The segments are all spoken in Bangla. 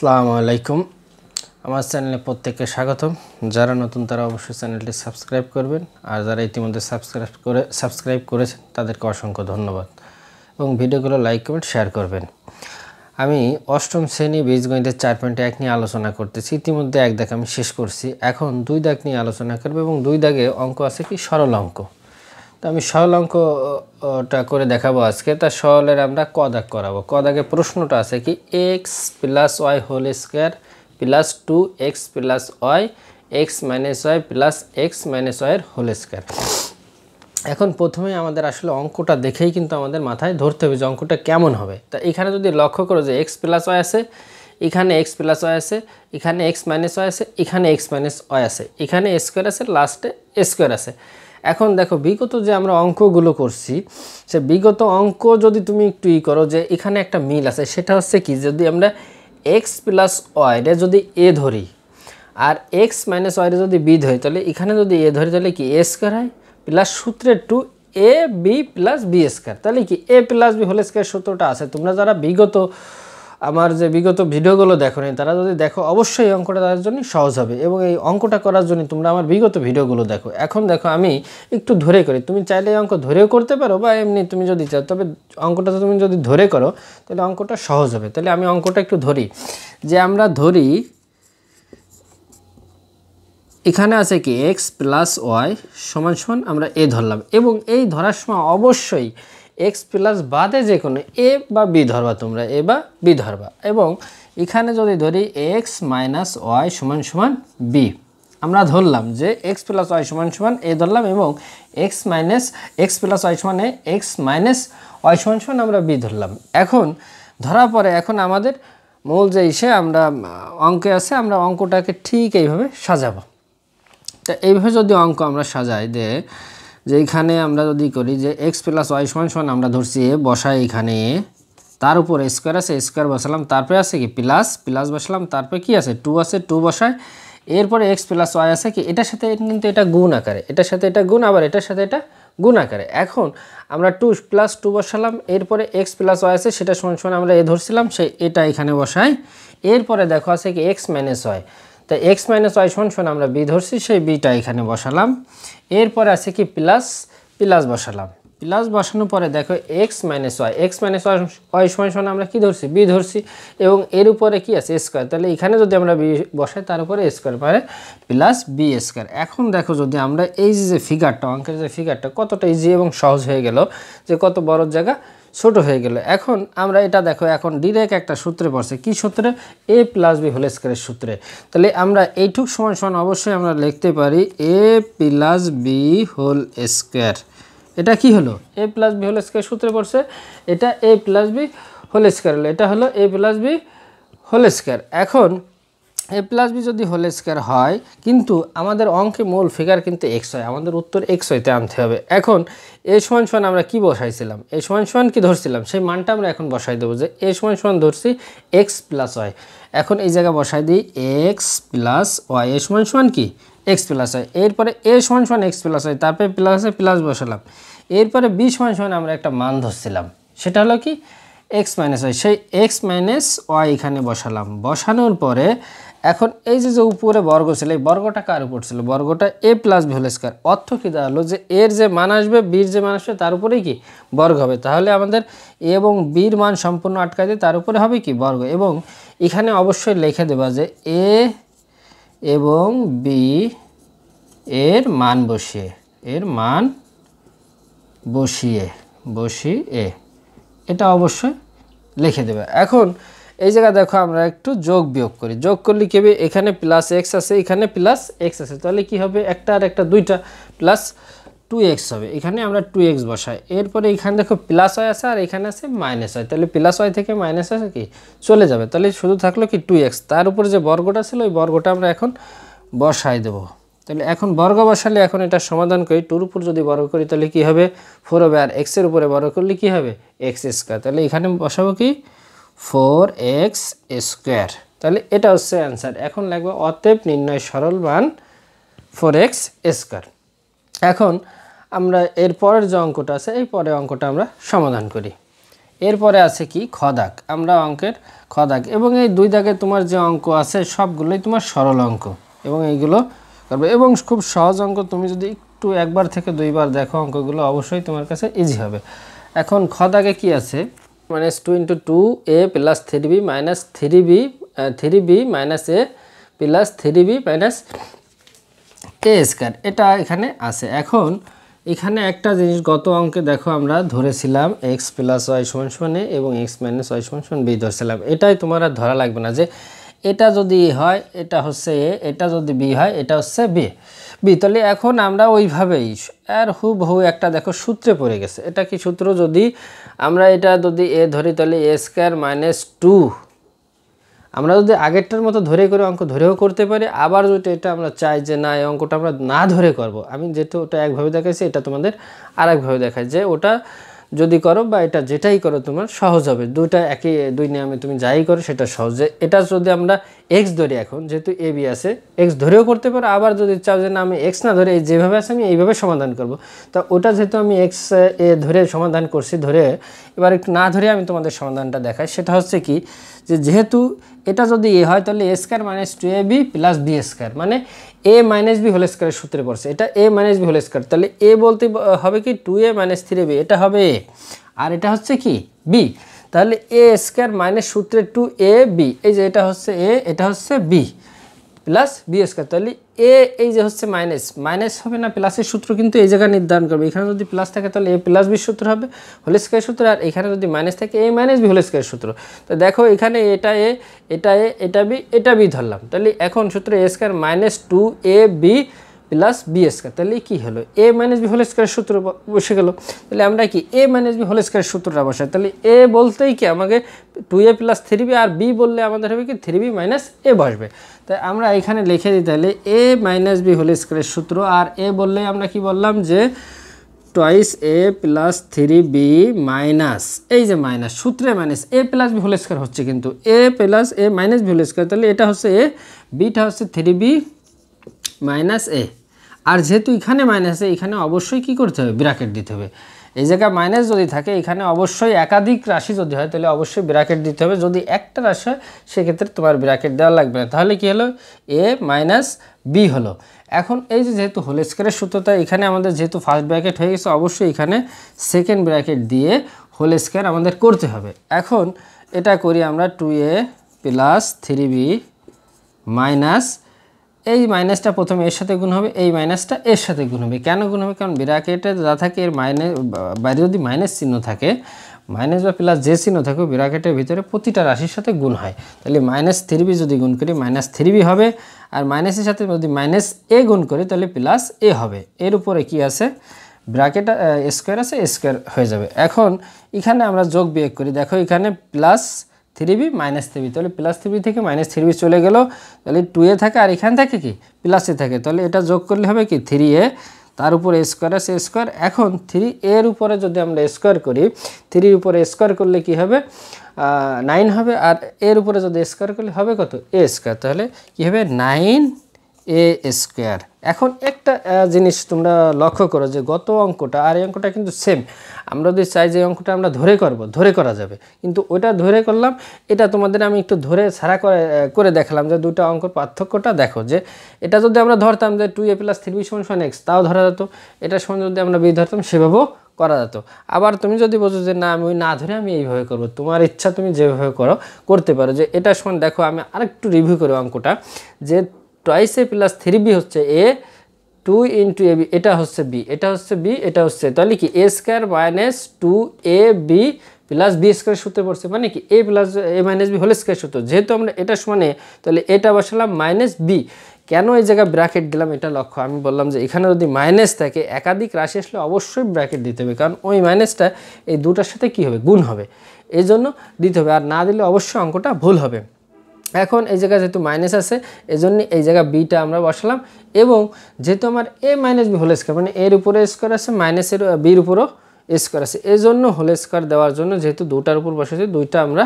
আসসালামু আলাইকুম আমার চ্যানেলে প্রত্যেককে স্বাগতম যারা নতুন তারা অবশ্যই চ্যানেলটি সাবস্ক্রাইব করবেন আর যারা ইতিমধ্যে সাবস্ক্রাইব করে সাবস্ক্রাইব করেছেন তাদেরকে অসংখ্য ধন্যবাদ এবং ভিডিওগুলো লাইক কমেন্ট শেয়ার করবেন আমি অষ্টম শ্রেণী বীজগণিতের চার পয়েন্ট এক নিয়ে আলোচনা করতেছি ইতিমধ্যে এক দাগ আমি শেষ করছি এখন দুই দাগ নিয়ে আলোচনা করবে এবং দুই দাগে অঙ্ক আছে কি সরল অঙ্ক তো আমি সরল অঙ্কটা করে দেখাবো আজকে তা সরলের আমরা কদাক করাবো কদাকে প্রশ্নটা আছে কি X plus Y whole square plus two X plus Y X minus Y plus X minus ওয়াইয়ের হোল স্কোয়ার এখন প্রথমে আমাদের আসলে অঙ্কটা দেখেই কিন্তু আমাদের মাথায় ধরতে হবে যে অঙ্কটা কেমন হবে তা এখানে যদি লক্ষ্য করো যে এক্স প্লাস ওয়াই আছে এখানে এক্স প্লাস ওয়াই আছে এখানে এক্স মাইনাস ওয়াই আছে এখানে এক্স মাইনাস ওয়াই আছে এখানে স্কোয়ার আছে লাস্টে স্কোয়ার আছে এখন দেখো বিগত যে আমরা অঙ্কগুলো করছি সে বিগত অঙ্ক যদি তুমি একটু ই করো যে এখানে একটা মিল আছে সেটা হচ্ছে কি যদি আমরা এক্স প্লাস ওয়াইরে যদি এ ধরি আর এক্স মাইনাস ওয়াইরে যদি বি ধরি তাহলে এখানে যদি এ ধরি তাহলে কি এ স্কোয়ার হয় প্লাস সূত্রের two A B plus B square তাহলে কি A plus B whole square সূত্রটা আছে তোমরা যারা বিগত আমার যে বিগত ভিডিওগুলো দেখো তারা যদি দেখো অবশ্যই অঙ্কটা তাদের জন্য সহজ হবে এবং এই অঙ্কটা করার জন্য তোমরা আমার বিগত ভিডিওগুলো দেখো এখন দেখো আমি একটু ধরে করি তুমি চাইলে অঙ্ক ধরেও করতে পারো বা এমনি তুমি যদি চাও তবে অঙ্কটা তুমি যদি ধরে করো তাহলে অঙ্কটা সহজ হবে তাহলে আমি অঙ্কটা একটু ধরি যে আমরা ধরি এখানে আছে কি এক্স প্লাস ওয়াই সমান সমান আমরা এ ধরলাম এবং এই ধরার সময় অবশ্যই এক্স প্লাস বাদে যে কোনো এ বা বি ধরবা তোমরা এ বা বি ধরবা এবং এখানে যদি ধরি এক্স মাইনাস ওয়াই সমান সমান বি আমরা ধরলাম যে এক্স প্লাস ওয়াই সমান সমান এ ধরলাম এবং X minus X plus Y সমান এ এক্স মাইনাস ওয়াই সমান সমান আমরা বি ধরলাম এখন ধরার পরে এখন আমাদের মূল যে ইসে আমরা অঙ্কে আছে আমরা অঙ্কটাকে ঠিক এইভাবে সাজাবো তা এইভাবে যদি অঙ্ক আমরা সাজাই দেয় যে এখানে আমরা যদি করি যে এক্স প্লাস ওয়াই সমান সমান আমরা ধরছি এ বসাই এখানে এ তার উপর স্কোয়ার আছে স্কোয়ার বসালাম তারপরে আছে কি প্লাস প্লাস বসালাম তারপরে কি আছে টু আছে টু বসায় এরপরে এক্স প্লাস ওয়াই আছে কি এটার সাথে কিন্তু এটা গুণ আকারে এটার সাথে এটা গুণ আবার এটার সাথে এটা গুণ আকারে এখন আমরা টু প্লাস টু বসালাম এরপরে এক্স প্লাস ওয়াই আছে সেটা সমান সমান আমরা এ ধরছিলাম সে এটা এখানে বসাই এরপরে দেখো আছে কি এক্স মাইনাস ওয়াই তো এক্স মাইনাস ওয়াই সমান সমান আমরা বি ধরছি সেই বিটা এখানে বসালাম এরপরে আছে কি প্লাস প্লাস বসালাম প্লাস বসানোর পরে দেখো X minus Y X minus Y Y সমান সমান আমরা কী ধরছি বি ধরছি এবং এর উপরে কি আছে স্কোয়ার তাহলে এখানে যদি আমরা বি বসাই তার উপরে স্কোয়ার পারে প্লাস বি স্কোয়ার এখন দেখো যদি আমরা এই যে ফিগারটা অঙ্কের যে ফিগারটা কতটা ইজি এবং সহজ হয়ে গেল যে কত বড় জায়গা ছোট হয়ে গেল এখন আমরা এটা দেখো এখন ডিরেক্ট একটা সূত্রে পড়ছে কি সূত্রে এ প্লাস বি হোল স্কোয়ারের সূত্রে তাহলে আমরা এইটুক সমান সমান অবশ্যই আমরা লিখতে পারি A plus B whole square এটা কি হলো A plus B whole square সূত্রে পড়ছে এটা A plus B whole square হলো এটা হলো A plus B whole square এখন এ প্লাস বি যদি হোল স্কোয়ার হয় কিন্তু আমাদের অঙ্কে মূল ফিগার কিন্তু এক্স হয় আমাদের উত্তর এক্স হইতে আনতে হবে এখন এ সমান সমান আমরা কি বসাইছিলাম এ সমান সমান কি ধরছিলাম সেই মানটা আমরা এখন বসাই দেবো যে এ সমান সমান ধরছি এক্স প্লাস ওয়াই এখন এই জায়গায় বসাই দিই এক্স প্লাস ওয়াই এ সমান সমান কি এক্স প্লাস হয় এরপরে এ সমান সমান এক্স প্লাস হয় তারপরে প্লাসে প্লাস বসালাম এরপরে বি সমান সমান আমরা একটা মান ধরছিলাম সেটা হলো কি এক্স মাইনাস ওয়াই সেই এক্স মাইনাস ওয়াই এখানে বসালাম বসানোর পরে এখন এই যে যে উপরে বর্গ ছিল এই বর্গটা কার উপর ছিল বর্গটা এ প্লাস ভেল স্কোয়ার অর্থ কী দাঁড়ালো যে এর যে মান আসবে বীর যে মান আসবে তার উপরেই কি বর্গ হবে তাহলে আমাদের এ এবং বীর মান সম্পূর্ণ আটকা দিয়ে তার উপরে হবে কি বর্গ এবং এখানে অবশ্যই লিখে দেবা যে এ এবং বি এর মান বসিয়ে এর মান বসিয়ে বসিয়ে এটা অবশ্যই লিখে দেবে এখন এই জায়গায় দেখো আমরা একটু যোগ বিয়োগ করি যোগ করলে কি হবে এখানে প্লাস এক্স আছে এখানে প্লাস এক্স আছে তাহলে কি হবে একটা আর একটা দুইটা প্লাস টু এক্স হবে এখানে আমরা টু এক্স বসাই এরপরে এখানে দেখো প্লাস ওয়াই আছে আর এখানে আছে মাইনাস হয় তাহলে প্লাস ওয়াই থেকে মাইনাস আছে কি চলে যাবে তাহলে শুধু থাকলো কি টু এক্স তার উপরে যে বর্গটা ছিল ওই বর্গটা আমরা এখন বসাই দেবো তাহলে এখন বর্গ বসালে এখন এটা সমাধান করি টুর উপর যদি বর্গ করি তাহলে কি হবে ফোর হবে আর এক্সের উপরে বর্গ করলে কি হবে এক্স স্কোয়ার তাহলে এখানে বসাবো কি ফোর এক্স স্কোয়ার তাহলে এটা হচ্ছে অ্যান্সার এখন লাগবে অতএব নির্ণয় সরল মান ফোর এক্স স্কোয়ার এখন আমরা এর পরের যে অঙ্কটা আছে এই পরের অঙ্কটা আমরা সমাধান করি এরপরে আছে কি খদাক আমরা অঙ্কের খদাক এবং এই দুই দাগে তোমার যে অঙ্ক আছে সবগুলোই তোমার সরল অঙ্ক এবং এইগুলো করবে এবং খুব সহজ অঙ্ক তুমি যদি একটু একবার থেকে দুইবার দেখো অঙ্কগুলো অবশ্যই তোমার কাছে ইজি হবে এখন খদাকে কি আছে two two into minus 2 into 2a plus 3b minus 3b uh, 3b minus a plus 3b minus a square এটা এখানে আছে এখন এখানে একটা জিনিস গত অঙ্কে দেখো আমরা ধরেছিলাম এক্স প্লাস ওয়াই সমান সমান এ এবং এক্স মাইনাস ওয়াই সমান সমান বি ধরেছিলাম এটাই তোমার আর ধরা লাগবে না যে এটা যদি হয় এটা হচ্ছে এ এটা যদি বি হয় এটা হচ্ছে বি বিতলে এখন আমরা ওইভাবেই আর হুব হু একটা দেখো সূত্রে পড়ে গেছে এটা কি সূত্র যদি আমরা এটা যদি এ ধরি তাহলে এ স্কোয়ার মাইনাস টু আমরা যদি আগেরটার মতো ধরে করে অঙ্ক ধরেও করতে পারি আবার যদি এটা আমরা চাই যে না এই অঙ্কটা আমরা না ধরে করব আমি যেহেতু ওটা একভাবে দেখাইছি এটা তোমাদের আর একভাবে দেখাই যে ওটা যদি করো বা এটা যেটাই করো তোমার সহজ হবে দুইটা একই দুই নিয়মে তুমি যাই করো সেটা সহজ এটা যদি আমরা এক্স ধরি এখন যেহেতু এ বি আছে এক্স ধরেও করতে পারো আবার যদি চাও যে না আমি এক্স না ধরে এই যেভাবে আছে আমি এইভাবে সমাধান করব তা ওটা যেহেতু আমি এক্স এ ধরে সমাধান করছি ধরে এবার একটু না ধরে আমি তোমাদের সমাধানটা দেখাই সেটা হচ্ছে কি যে যেহেতু এটা যদি এ হয় তাহলে A square minus two A B plus B square মানে এ মাইনাস বি হোল স্কোয়ারের সূত্রে পড়ছে এটা A minus B whole square তাহলে এ বলতে হবে কি two A minus three B এটা হবে এ আর এটা হচ্ছে কি বি তাহলে এ স্কোয়ার মাইনাস সূত্রে টু এ বি এই যে এটা হচ্ছে এ এটা হচ্ছে বি প্লাস বি স্কোয়ার তাহলে এ এই যে হচ্ছে মাইনাস মাইনাস হবে না প্লাসের সূত্র কিন্তু এই জায়গায় নির্ধারণ করবে এখানে যদি প্লাস থাকে তাহলে এ প্লাস বি সূত্র হবে হোল স্কোয়ার সূত্র আর এখানে যদি মাইনাস থাকে A minus B whole square সূত্র তো দেখো এখানে এটা এ এটা এ এটা বি এটা বি ধরলাম তাহলে এখন সূত্রে A square minus two A B plus B square তাহলে কি হলো A minus B whole square সূত্র বসে গেল তাহলে আমরা কি A minus B whole square সূত্রটা বসাই তাহলে এ বলতেই কি আমাকে two A plus three B আর বি বললে আমাদের হবে কি থ্রি বি মাইনাস এ বসবে তাই আমরা এখানে লিখে দিই তাহলে এ মাইনাস বি হোল স্কোয়ারের সূত্র আর এ বললে আমরা কি বললাম যে twice A plus three B minus এই যে মাইনাস সূত্রে minus A plus B whole square হচ্ছে কিন্তু A plus A minus B whole square তাহলে এটা হচ্ছে এ বিটা হচ্ছে থ্রি বি মাইনাস এ আর যেহেতু এখানে মাইনাস আছে এখানে অবশ্যই কি করতে হবে ব্র্যাকেট দিতে হবে এই জায়গায় মাইনাস যদি থাকে এখানে অবশ্যই একাধিক রাশি যদি হয় তাহলে অবশ্যই ব্র্যাকেট দিতে হবে যদি একটা রাশি হয় সেক্ষেত্রে তোমার ব্র্যাকেট দেওয়া লাগবে না তাহলে কি হলো এ মাইনাস বি হলো এখন এই যে যেহেতু হোল স্কোয়ারের সূত্রটা এখানে আমাদের যেহেতু ফার্স্ট ব্র্যাকেট হয়ে গেছে অবশ্যই এখানে সেকেন্ড ব্র্যাকেট দিয়ে হোল স্কোয়ার আমাদের করতে হবে এখন এটা করি আমরা two A plus three B minus এই মাইনাসটা প্রথমে এর সাথে গুণ হবে এই মাইনাসটা এর সাথে গুণ হবে কেন গুণ হবে কারণ বিরাকেটে যা থাকে এর মাইনে বাইরে যদি মাইনাস চিহ্ন থাকে মাইনাস বা প্লাস যে চিহ্ন থাকে বিরাকেটের ভিতরে প্রতিটা রাশির সাথে গুণ হয় তাহলে মাইনাস থ্রিবি যদি গুণ করি মাইনাস থ্রিবি হবে আর মাইনাসের সাথে যদি মাইনাস এ গুণ করি তাহলে প্লাস এ হবে এর উপরে কি আছে ব্র্যাকেট স্কোয়ার আছে স্কোয়ার হয়ে যাবে এখন এখানে আমরা যোগ বিয়োগ করি দেখো এখানে plus three B minus three তাহলে প্লাস থ্রি থেকে মাইনাস থ্রি চলে গেল তাহলে টু এ থাকে আর এখানে থাকে কি প্লাসে থাকে তাহলে এটা যোগ করলে হবে কি থ্রি এ তার উপরে স্কোয়ার আছে স্কোয়ার এখন থ্রি এর উপরে যদি আমরা স্কোয়ার করি থ্রির উপরে স্কোয়ার করলে কি হবে নাইন হবে আর এর উপরে যদি স্কোয়ার করলে হবে কত এ স্কোয়ার তাহলে কী হবে নাইন এ স্কোয়ার এখন একটা জিনিস তোমরা লক্ষ্য করো যে গত অঙ্কটা আর এই অঙ্কটা কিন্তু সেম আমরা যদি চাই যে অঙ্কটা আমরা ধরে করব ধরে করা যাবে কিন্তু ওটা ধরে করলাম এটা তোমাদের আমি একটু ধরে ছাড়া করে করে দেখালাম যে দুটা অঙ্কর পার্থক্যটা দেখো যে এটা যদি আমরা ধরতাম যে two A plus three B সমান সমান এক্স তাও ধরা যেত এটা সমান যদি আমরা বি ধরতাম সেভাবেও করা যেত আবার তুমি যদি বোঝো যে না আমি না ধরে আমি এইভাবে করব তোমার ইচ্ছা তুমি যেভাবে করো করতে পারো যে এটা সমান দেখো আমি আরেকটু রিভিউ করি অঙ্কটা যে twice A plus three B হচ্ছে A two into A B এটা হচ্ছে বি এটা হচ্ছে বি এটা হচ্ছে তাহলে কি A square minus two A B plus B square সূত্রে পড়ছে মানে কি A plus A minus B whole square সূত্র যেহেতু আমরা এটা সমানে তাহলে এটা বসালাম মাইনাস বি কেন এই জায়গায় ব্র্যাকেট দিলাম এটা লক্ষ্য আমি বললাম যে এখানে যদি মাইনাস থাকে একাধিক রাশি আসলে অবশ্যই ব্র্যাকেট দিতে হবে কারণ ওই মাইনাসটা এই দুটার সাথে কি হবে গুণ হবে এই জন্য দিতে হবে আর না দিলে অবশ্যই অঙ্কটা ভুল হবে এখন এই জায়গায় যেহেতু মাইনাস আছে এজন্য এই জায়গা বিটা আমরা বসালাম এবং যেহেতু আমার A minus B whole square মানে এর উপরে স্কোয়ার আছে মাইনাসের বির উপরও স্কোয়ার আছে এই জন্য হোল স্কোয়ার দেওয়ার জন্য যেহেতু দুটার উপর বসেছে দুইটা আমরা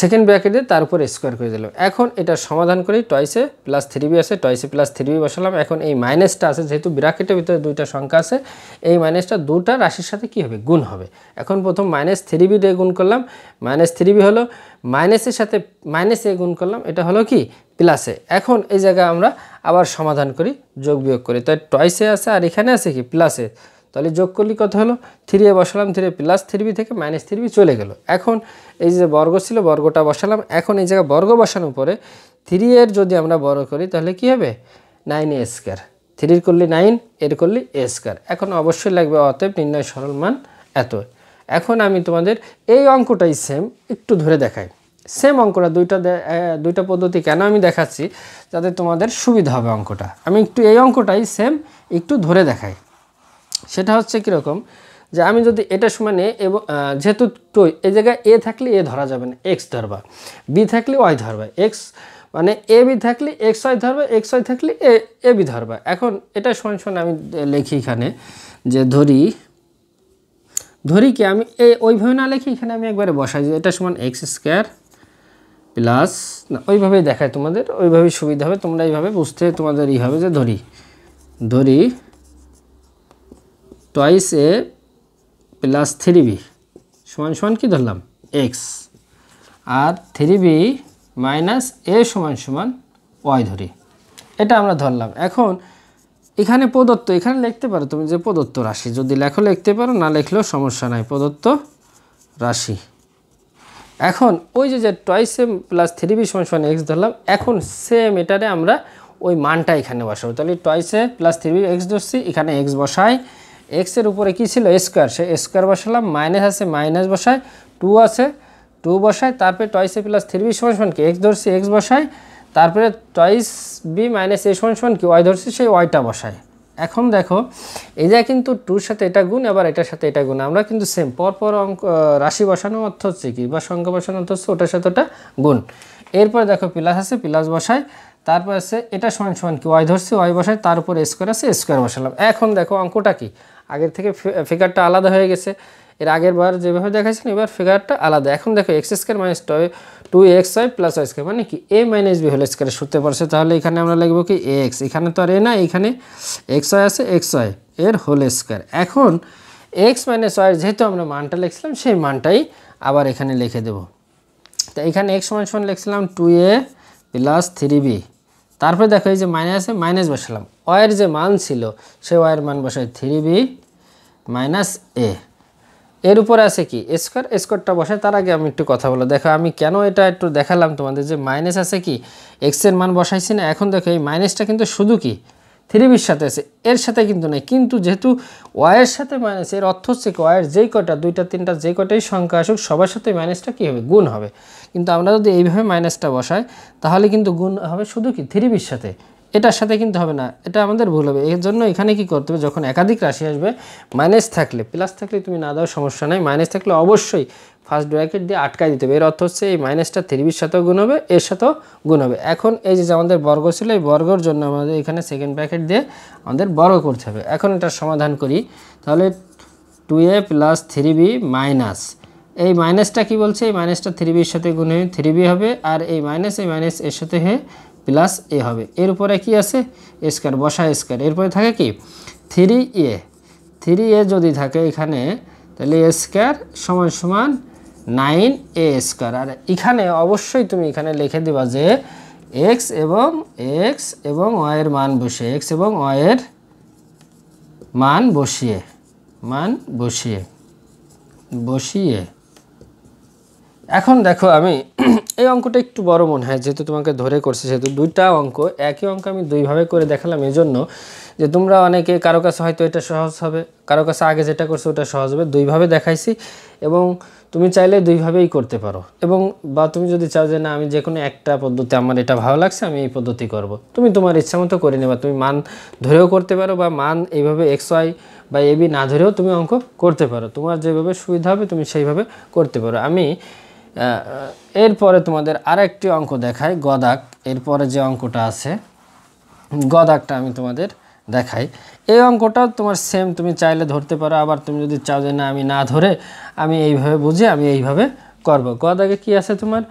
সেকেন্ড ব্র্যাকেটে তার উপর স্কোয়ার করে দিলাম এখন এটা সমাধান করি টয়েসে প্লাস থ্রি বি আসে টয়েসে প্লাস থ্রি বি বসালাম এখন এই মাইনাসটা আছে যেহেতু ব্র্যাকেটের ভিতরে দুইটা সংখ্যা আছে এই মাইনাসটা দুটা রাশির সাথে কি হবে গুণ হবে এখন প্রথম মাইনাস থ্রি বি দিয়ে গুণ করলাম মাইনাস থ্রি বি হলো মাইনাসের সাথে মাইনাস এ গুণ করলাম এটা হলো কি প্লাসে এখন এই জায়গায় আমরা আবার সমাধান করি যোগ বিয়োগ করি তাই টয়েসে আছে আর এখানে আছে কি প্লাসে তাহলে যোগ করলে কত হলো থ্রি এ বসালাম থ্রি প্লাস থ্রি থেকে মাইনাস থ্রি চলে গেল এখন এই যে বর্গ ছিল বর্গটা বসালাম এখন এই জায়গায় বর্গ বসানোর পরে থ্রি এর যদি আমরা বর্গ করি তাহলে কি হবে নাইন এ স্কোয়ার থ্রির করলে নাইন এর করলে এ স্কোয়ার এখন অবশ্যই লাগবে অতএব নির্ণয় সরল মান এত এখন আমি তোমাদের এই অঙ্কটাই সেম একটু ধরে দেখাই সেম অঙ্কটা দুইটা দুইটা পদ্ধতি কেন আমি দেখাচ্ছি যাতে তোমাদের সুবিধা হবে অঙ্কটা আমি একটু এই অঙ্কটাই সেম একটু ধরে দেখাই সেটা হচ্ছে কীরকম যে আমি যদি এটা সমানে এবং যেহেতু টই এ জায়গায় এ থাকলে এ ধরা যাবে না এক্স ধরবা বি থাকলে ওয়াই ধরবা এক্স মানে এ বি থাকলে এক্স ওয়াই ধরবা এক্স ওয়াই থাকলে এ এ বি ধরবা এখন এটা সমান সমান আমি লিখি এখানে যে ধরি ধরি কি আমি এ ওইভাবে না লিখি এখানে আমি একবারে বসাই যে এটা সমান এক্স স্কোয়ার প্লাস না ওইভাবেই দেখায় তোমাদের ওইভাবেই সুবিধা হবে তোমরা এইভাবে বুঝতে তোমাদের ই হবে যে ধরি ধরি twice A plus three B সমান সমান কী ধরলাম এক্স আর থ্রি বি মাইনাস এ সমান সমান ওয়াই ধরি এটা আমরা ধরলাম এখন এখানে প্রদত্ত এখানে লিখতে পারো তুমি যে প্রদত্ত রাশি যদি লেখো লিখতে পারো না লেখলেও সমস্যা নাই প্রদত্ত রাশি এখন ওই যে যে twice M plus three B সমান সমান এক্স ধরলাম এখন সেম এটারে আমরা ওই মানটা এখানে বসাবো তাহলে টয়েসে প্লাস থ্রি বি এক্স ধরছি এখানে এক্স বসাই এক্সের উপরে কী ছিল স্কোয়ার সে স্কোয়ার বসালাম মাইনাস আছে মাইনাস বসায় টু আছে টু বসায় তারপরে টয়েসে প্লাস থ্রি বি সমান সমান কি এক্স ধরছি এক্স বসায় তারপরে টয়েস বি মাইনাস এ সমান সমান কি ওয়াই ধরছি সেই ওয়াইটা বসায় এখন দেখো এই যে কিন্তু টুর সাথে এটা গুণ আবার এটার সাথে এটা গুণ আমরা কিন্তু সেম পরপর অঙ্ক রাশি বসানো অর্থ হচ্ছে কি বা সংখ্যা বসানো অর্থ হচ্ছে ওটার সাথে ওটা গুণ এরপর দেখো প্লাস আছে প্লাস বসায় তারপর আছে এটা সমান সমান কি ওয়াই ধরছে ওয়াই বসায় তার উপর স্কোয়ার আছে স্কোয়ার বসালাম এখন দেখো অঙ্কটা কি আগের থেকে ফিগারটা আলাদা হয়ে গেছে এর আগের বার যেভাবে দেখাচ্ছেন এবার ফিগারটা আলাদা এখন দেখো X square minus two X Y plus Y square মানে কি এ মাইনাস বি হোল স্কোয়ারে সূত্রে পড়ছে তাহলে এখানে আমরা লিখবো কি এক্স এখানে তো আর এ না এখানে এক্স ওয়াই আছে এক্স ওয়াই এর হোল স্কোয়ার এখন এক্স মাইনাস ওয়াই যেহেতু আমরা মানটা লিখছিলাম সেই মানটাই আবার এখানে লিখে দেব তো এখানে এক্স মাইনাস ওয়ান লিখছিলাম two A plus three B তারপরে দেখো এই যে মাইনাসে মাইনাস বসালাম ওয়ের যে মান ছিল সে ওয়ের মান বসাই থ্রি বি মাইনাস এ এর উপরে আছে কি স্কোয়ার স্কোয়ারটা বসে তার আগে আমি একটু কথা বলো দেখো আমি কেন এটা একটু দেখালাম তোমাদের যে মাইনাস আছে কি এক্সের মান বসাইছি না এখন দেখো এই মাইনাসটা কিন্তু শুধু কি থ্রিবির সাথে আছে এর সাথে কিন্তু নেই কিন্তু যেহেতু ওয়াইয়ের সাথে মাইনাস এর অর্থ হচ্ছে কি ওয়াইয়ের যেই কটা দুইটা তিনটা যে কটাই সংখ্যা আসুক সবার সাথে মাইনাসটা কী হবে গুণ হবে কিন্তু আমরা যদি এইভাবে মাইনাসটা বসাই তাহলে কিন্তু গুণ হবে শুধু কি থ্রিবির সাথে এটার সাথে কিন্তু হবে না এটা আমাদের ভুল হবে এর জন্য এখানে কি করতে হবে যখন একাধিক রাশি আসবে মাইনাস থাকলে প্লাস থাকলে তুমি না দাও সমস্যা নাই মাইনাস থাকলে অবশ্যই ফার্স্ট ব্র্যাকেট দিয়ে আটকাই দিতে হবে এর অর্থ হচ্ছে এই মাইনাসটা থ্রিবির সাথেও গুণ হবে এর সাথেও গুণ হবে এখন এই যে আমাদের বর্গ ছিল এই বর্গর জন্য আমাদের এখানে সেকেন্ড ব্র্যাকেট দিয়ে আমাদের বর্গ করতে হবে এখন এটা সমাধান করি তাহলে two A plus three B minus এই মাইনাসটা কি বলছে এই মাইনাসটা থ্রি বির সাথে গুণ হয়ে থ্রি বি হবে আর এই মাইনাস এই মাইনাস এর সাথে হয়ে প্লাস এ হবে এরপরে কি আছে স্কোয়ার বসা স্কোয়ার এরপরে থাকে কি থ্রি এ থ্রি এ যদি থাকে এখানে তাহলে এ স্কোয়ার সমান সমান নাইন এ স্কোয়ার আর এখানে অবশ্যই তুমি এখানে লিখে দেবা যে এক্স এবং এক্স এবং ওয়ের মান বসিয়ে এক্স এবং ওয়ের মান বসিয়ে মান বসিয়ে বসিয়ে এখন দেখো আমি এই অঙ্কটা একটু বড় মনে হয় যেহেতু তোমাকে ধরে করছে সেহেতু দুইটা অঙ্ক একই অঙ্ক আমি দুইভাবে করে দেখালাম এই জন্য যে তোমরা অনেকে কারো কাছে হয়তো এটা সহজ হবে কারো কাছে আগে যেটা করছো ওটা সহজ হবে দুইভাবে দেখাইছি এবং তুমি চাইলে দুইভাবেই করতে পারো এবং বা তুমি যদি চাও যে না আমি যে কোনো একটা পদ্ধতি আমার এটা ভালো লাগছে আমি এই পদ্ধতি করব। তুমি তোমার ইচ্ছা মতো করে নেবা তুমি মান ধরেও করতে পারো বা মান এইভাবে এক্স ওয়াই বা এবি না ধরেও তুমি অঙ্ক করতে পারো তোমার যেভাবে সুবিধা হবে তুমি সেইভাবে করতে পারো আমি এরপরে তোমাদের আরেকটি অঙ্ক দেখাই গদাক এরপরে যে অঙ্কটা আছে গদাকটা আমি তোমাদের দেখাই এই অঙ্কটা তোমার সেম তুমি চাইলে ধরতে পারো আবার তুমি যদি চাও যে না আমি না ধরে আমি এইভাবে বুঝে আমি এইভাবে করব গদাগে কি আছে তোমার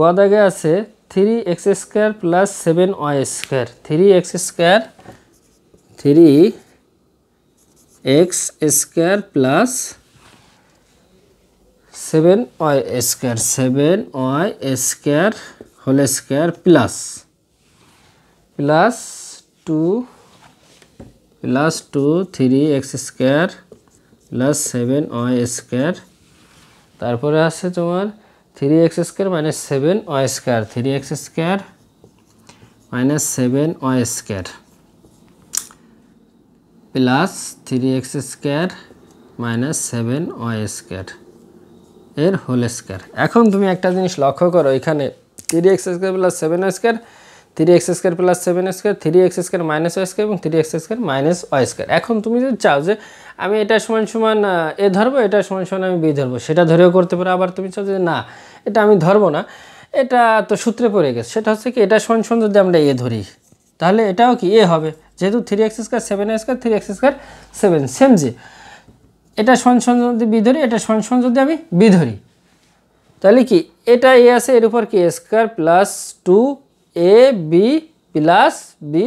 গদাগে আছে three X square plus seven Y square three X square three X square plus seven Y square seven Y square whole square plus plus two plus two three X square plus seven Y square তারপরে আছে তোমার three X square minus seven Y square three X square minus seven Y square plus three X square minus seven Y square এর হোল স্কোয়ার এখন তুমি একটা জিনিস লক্ষ্য করো এখানে three X square plus seven square three X square plus seven square three X square minus Y square এবং three X square minus Y square এখন তুমি যদি চাও যে আমি এটা সমান সমান এ ধরবো এটা সমান সমান আমি বি ধরবো সেটা ধরেও করতে পারো আবার তুমি চাও যে না এটা আমি ধরবো না এটা তো সূত্রে পড়ে গেছে সেটা হচ্ছে কি এটা সমান সমান যদি আমরা এ ধরি তাহলে এটাও কি এ হবে যেহেতু three X square seven square three X square seven same যে এটা সঞ্চন যদি বিধরি এটা সঞ্চন যদি আমি বিধরি তাহলে কি এটা এ আছে এর উপর কি square plus two A B plus B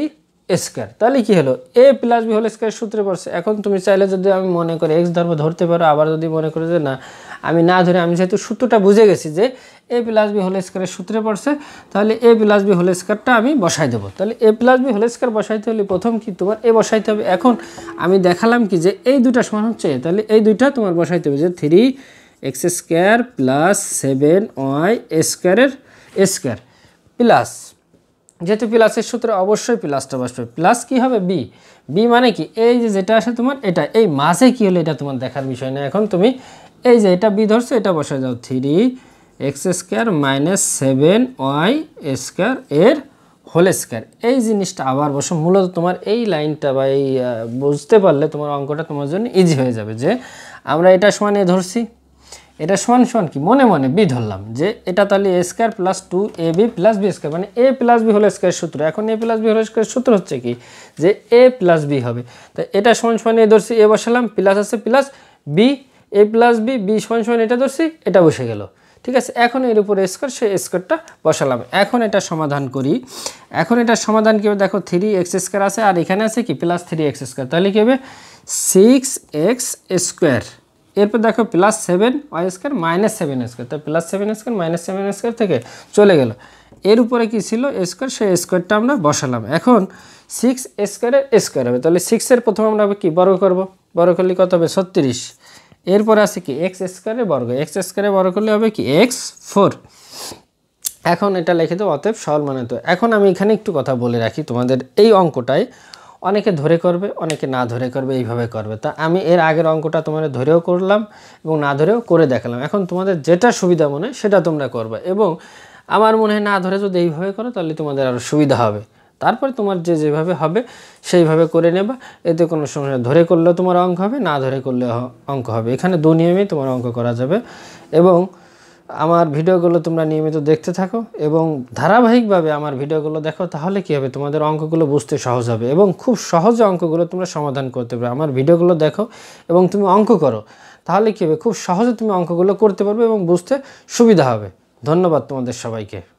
square তাহলে কি হলো A plus B whole square সূত্রে পড়ছে এখন তুমি চাইলে যদি আমি মনে করি এক্স ধর্ম ধরতে পারো আবার যদি মনে করি যে না আমি না ধরে আমি যেহেতু সূত্রটা বুঝে গেছি যে এ প্লাস বি হোল স্কোয়ারের সূত্রে পড়ছে তাহলে এ প্লাস বি হোল স্কোয়ারটা আমি বসাই দেবো তাহলে A plus B whole square বসাইতে হলে প্রথম কি তোমার এ বসাইতে হবে এখন আমি দেখালাম কি যে এই দুটা সমান হচ্ছে তাহলে এই দুইটা তোমার বসাইতে হবে যে three X square plus seven Y স্কোয়ারের স্কোয়ার প্লাস যেহেতু প্লাসের সূত্রে অবশ্যই প্লাসটা বসবে প্লাস কি হবে বি বি মানে কি এই যে যেটা আসে তোমার এটা এই মাঝে কি হলে এটা তোমার দেখার বিষয় না এখন তুমি এই যে এটা বি ধরছে এটা বসা যাও three X square minus seven Y square এর হোল স্কোয়ার এই জিনিসটা আবার বসে মূলত তোমার এই লাইনটা বা এই বুঝতে পারলে তোমার অঙ্কটা তোমার জন্য ইজি হয়ে যাবে যে আমরা এটা সমান এ ধরছি এটা সমান সমান কি মনে মনে বি ধরলাম যে এটা তাহলে A square plus two A B plus B square মানে A plus B whole square সূত্র এখন A plus B whole square সূত্র হচ্ছে কি যে এ প্লাস বি হবে তো এটা সমান সমান এ ধরছি এ বসালাম প্লাস আছে plus B A plus B B সমান সমান এটা ধরছি এটা বসে গেল ঠিক আছে এখন এর উপরে স্কোয়ার সেই স্কোয়ারটা বসালাম এখন এটা সমাধান করি এখন এটা সমাধান কী দেখো থ্রি এক্স স্কোয়ার আছে আর এখানে আছে কি প্লাস থ্রি এক্স স্কোয়ার তাহলে কী হবে সিক্স এক্স স্কোয়ার এরপর দেখো plus seven Y square minus seven square তো plus seven square minus seven square থেকে চলে গেল এর উপরে কি ছিল স্কোয়ার সেই স্কোয়ারটা আমরা বসালাম এখন সিক্স স্কোয়ারের স্কোয়ার হবে তাহলে সিক্সের প্রথম আমরা কি বর্গ করব বর্গ করলে কত হবে ছত্রিশ এরপর আছে কি এক্স স্কোয়ারের বর্গ এক্স স্কোয়ারের বর্গ করলে হবে কি এক্স ফোর এখন এটা লিখে দেবো অতএব সরল মানে তো এখন আমি এখানে একটু কথা বলে রাখি তোমাদের এই অঙ্কটাই অনেকে ধরে করবে অনেকে না ধরে করবে এইভাবে করবে তা আমি এর আগের অঙ্কটা তোমাদের ধরেও করলাম এবং না ধরেও করে দেখালাম এখন তোমাদের যেটা সুবিধা মনে সেটা তোমরা করবে এবং আমার মনে হয় না ধরে যদি এইভাবে করো তাহলে তোমাদের আরও সুবিধা হবে তারপরে তোমার যে যেভাবে হবে সেইভাবে করে নেবা এতে কোনো সমস্যা ধরে করলেও তোমার অঙ্ক হবে না ধরে করলে অঙ্ক হবে এখানে দু নিয়মেই তোমার অঙ্ক করা যাবে এবং আমার ভিডিওগুলো তোমরা নিয়মিত দেখতে থাকো এবং ধারাবাহিকভাবে আমার ভিডিওগুলো দেখো তাহলে কী হবে তোমাদের অঙ্কগুলো বুঝতে সহজ হবে এবং খুব সহজে অঙ্কগুলো তোমরা সমাধান করতে পারো আমার ভিডিওগুলো দেখো এবং তুমি অঙ্ক করো তাহলে কী হবে খুব সহজে তুমি অঙ্কগুলো করতে পারবে এবং বুঝতে সুবিধা হবে ধন্যবাদ তোমাদের সবাইকে